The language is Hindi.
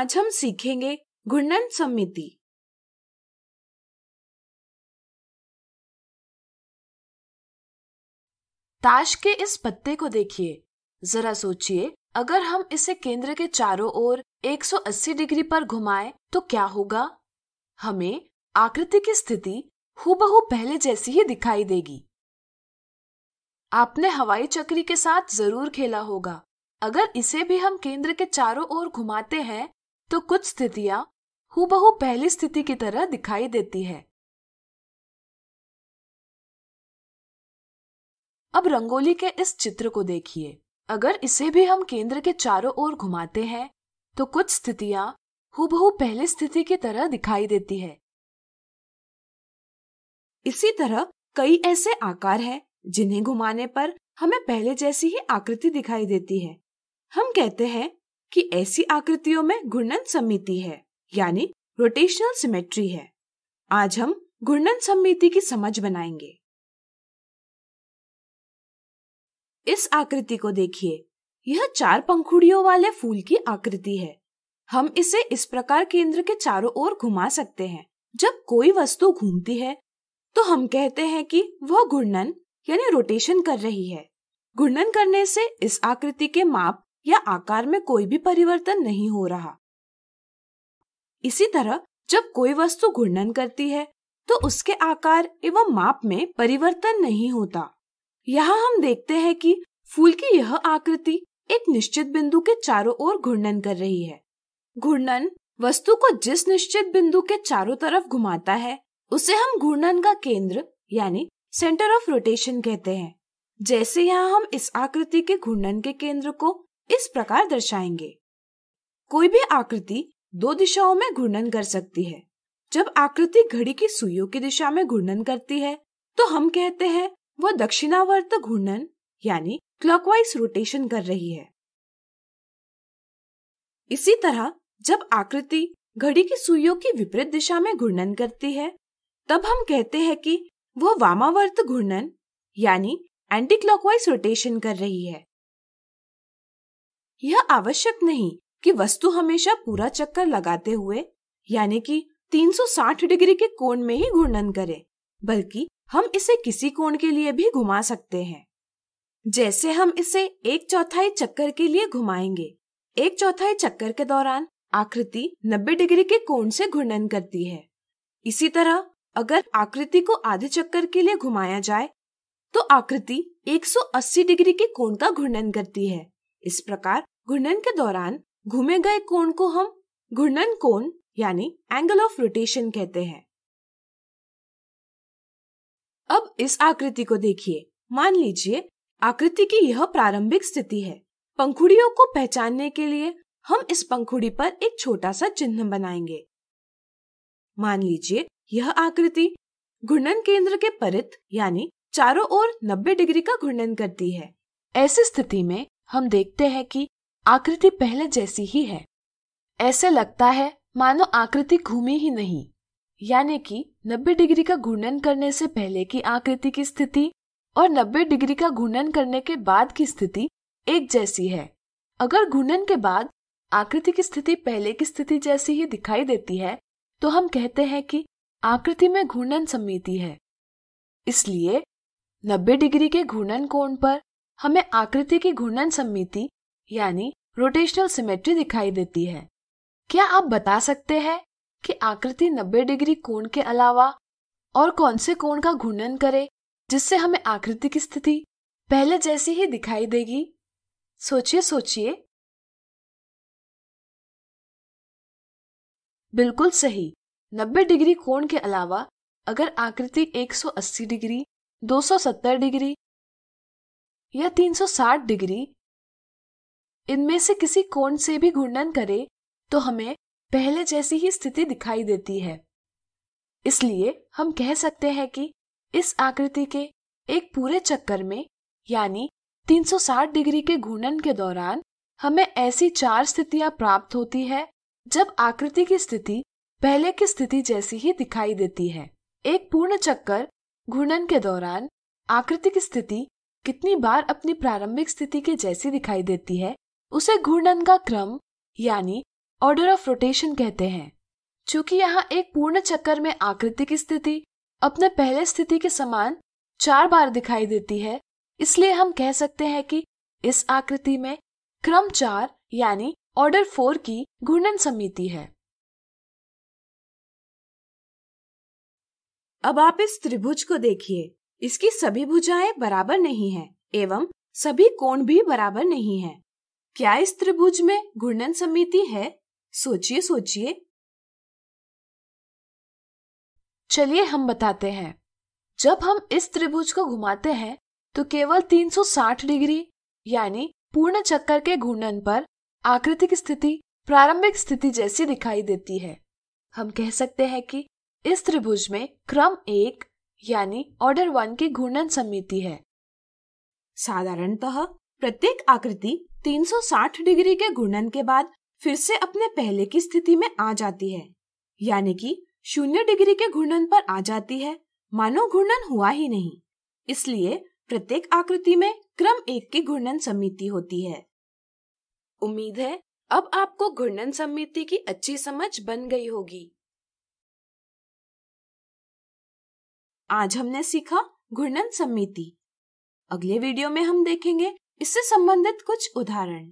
आज हम सीखेंगे घुंडन समिति ताश के इस पत्ते को देखिए जरा सोचिए अगर हम इसे केंद्र के चारों ओर 180 डिग्री पर घुमाएं तो क्या होगा हमें आकृति की स्थिति हूबहू पहले जैसी ही दिखाई देगी आपने हवाई चक्री के साथ जरूर खेला होगा अगर इसे भी हम केंद्र के चारों ओर घुमाते हैं तो कुछ स्थितियां हूबहू पहली स्थिति की तरह दिखाई देती है अब रंगोली के इस चित्र को देखिए अगर इसे भी हम केंद्र के चारों ओर घुमाते हैं तो कुछ स्थितियां हूबहू पहले स्थिति की तरह दिखाई देती है इसी तरह कई ऐसे आकार हैं जिन्हें घुमाने पर हमें पहले जैसी ही आकृति दिखाई देती है हम कहते हैं कि ऐसी आकृतियों में घूर्णन समिति है यानी रोटेशनल सिमेट्री है आज हम घूर्णन समिति की समझ बनाएंगे इस आकृति को देखिए यह चार पंखुड़ियों वाले फूल की आकृति है हम इसे इस प्रकार केंद्र के चारों ओर घुमा सकते हैं जब कोई वस्तु घूमती है तो हम कहते हैं कि वह घूर्णन यानी रोटेशन कर रही है घूर्णन करने से इस आकृति के माप या आकार में कोई भी परिवर्तन नहीं हो रहा इसी तरह जब कोई वस्तु घूर्णन करती है तो उसके आकार एवं माप में परिवर्तन नहीं होता यहाँ हम देखते हैं कि फूल की यह आकृति एक निश्चित बिंदु के चारों ओर घूर्णन कर रही है घूर्णन वस्तु को जिस निश्चित बिंदु के चारों तरफ घुमाता है उसे हम घूर्णन का केंद्र यानी सेंटर ऑफ रोटेशन कहते हैं जैसे यहाँ हम इस आकृति के घूर्णन के केंद्र को इस प्रकार दर्शाएंगे कोई भी आकृति दो दिशाओं में घूर्णन कर सकती है जब आकृति घड़ी की सुइयों की दिशा में घूर्णन करती है तो हम कहते हैं वह दक्षिणावर्त घूर्णन यानी क्लॉकवाइज रोटेशन कर रही है इसी तरह जब आकृति घड़ी की सुइयों की विपरीत दिशा में घूर्णन करती है तब हम कहते हैं कि वह वामावर्त घूर्णन यानी एंटी क्लॉकवाइज रोटेशन कर रही है यह आवश्यक नहीं कि वस्तु हमेशा पूरा चक्कर लगाते हुए यानी कि 360 डिग्री के कोण में ही घूर्णन करे बल्कि हम इसे किसी कोण के लिए भी घुमा सकते हैं जैसे हम इसे एक चौथाई चक्कर के लिए घुमाएंगे एक चौथाई चक्कर के दौरान आकृति 90 डिग्री के कोण से घूर्णन करती है इसी तरह अगर आकृति को आधे चक्कर के लिए घुमाया जाए तो आकृति 180 डिग्री के कोण का घूर्णन करती है इस प्रकार घूर्णन के दौरान घूमे गए कोण को हम घूर्णन कोण यानी एंगल ऑफ रोटेशन कहते हैं अब इस आकृति को देखिए मान लीजिए आकृति की यह प्रारंभिक स्थिति है पंखुड़ियों को पहचानने के लिए हम इस पंखुड़ी पर एक छोटा सा चिन्ह बनाएंगे मान लीजिए यह आकृति घूर्णन केंद्र के परित यानी चारों ओर 90 डिग्री का घूर्णन करती है ऐसी स्थिति में हम देखते हैं कि आकृति पहले जैसी ही है ऐसे लगता है मानो आकृति घूमी ही नहीं यानी कि 90 डिग्री का घूर्णन करने से पहले की आकृति की स्थिति और 90 डिग्री का घूर्णन करने के बाद की स्थिति एक जैसी है अगर घूर्णन के बाद आकृति की स्थिति पहले की स्थिति जैसी ही दिखाई देती है तो हम कहते हैं कि आकृति में घूर्णन समिति है इसलिए 90 डिग्री के घूर्णन कोण पर हमें आकृति की घूर्णन समिति यानी रोटेशनल सिमेट्री दिखाई देती है क्या आप बता सकते हैं कि आकृति 90 डिग्री कोण के अलावा और कौन से कोण का घूर्णन करे जिससे हमें आकृति की स्थिति पहले जैसी ही दिखाई देगी सोचिए सोचिए बिल्कुल सही 90 डिग्री कोण के अलावा अगर आकृति 180 डिग्री 270 डिग्री या 360 डिग्री इनमें से किसी कोण से भी घूर्णन करे तो हमें पहले जैसी ही स्थिति दिखाई देती है इसलिए हम कह सकते हैं कि इस आकृति के एक पूरे चक्कर में यानी 360 डिग्री के घूर्णन के दौरान हमें ऐसी चार स्थितियां प्राप्त होती है जब आकृति की स्थिति पहले की स्थिति जैसी ही दिखाई देती है एक पूर्ण चक्कर घूर्णन के दौरान आकृति की स्थिति कितनी बार अपनी प्रारंभिक स्थिति के जैसी दिखाई देती है उसे घूर्णन का क्रम यानी ऑर्डर ऑफ रोटेशन कहते हैं चूंकि यहाँ एक पूर्ण चक्कर में आकृति की स्थिति अपने पहले स्थिति के समान चार बार दिखाई देती है इसलिए हम कह सकते हैं कि इस आकृति में क्रम चार यानी ऑर्डर फोर की घूर्णन समिति है अब आप इस त्रिभुज को देखिए इसकी सभी भुजाएं बराबर नहीं हैं एवं सभी कोण भी बराबर नहीं हैं। क्या इस त्रिभुज में घूर्णन समिति है सोचिए सोचिए चलिए हम बताते हैं जब हम इस त्रिभुज को घुमाते हैं तो केवल 360 डिग्री यानी पूर्ण चक्कर के घूर्णन पर आकृतिक स्थिति प्रारंभिक स्थिति जैसी दिखाई देती है हम कह सकते हैं कि इस त्रिभुज में क्रम एक यानी ऑर्डर वन की घूर्णन समिति है साधारणतः प्रत्येक आकृति 360 डिग्री के घूर्णन के बाद फिर से अपने पहले की स्थिति में आ जाती है यानी कि शून्य डिग्री के घूर्णन पर आ जाती है मानो घूर्णन हुआ ही नहीं इसलिए प्रत्येक आकृति में क्रम एक की घूर्णन समिति होती है उम्मीद है अब आपको घूर्णन समिति की अच्छी समझ बन गई होगी आज हमने सीखा घूर्णन सम्मिति अगले वीडियो में हम देखेंगे इससे संबंधित कुछ उदाहरण